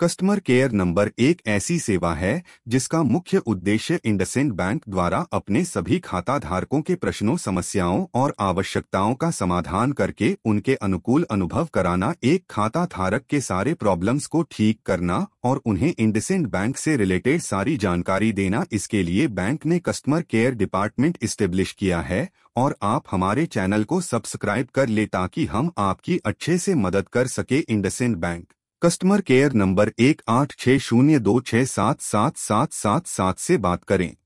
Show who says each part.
Speaker 1: customer care number एक ऐसी सेवा है जिसका मुख्य उद्देश्य इंडसेंट बैंक द्वारा अपने सभी खाता के प्रश्नों समस्याओं और आवश्यकताओं का समाधान करके उनके अनुकूल अनुभव कराना एक खाता धारक के सारे प्रॉब्लम्स को ठीक करना और उन्हें इंडसेंट बैंक से रिलेटेड सारी जानकारी देना इसके लिए बैंक ने कस्टमर केयर डिपार्टमेंट इस्टेब्लिश किया है और आप हमारे चैनल को सब्सक्राइब कर ले ताकि हम आपकी अच्छे से मदद कर सके IndusInd bank customer care number एक आठ छः शून्य दो छः सात सात सात सात सात से बात करें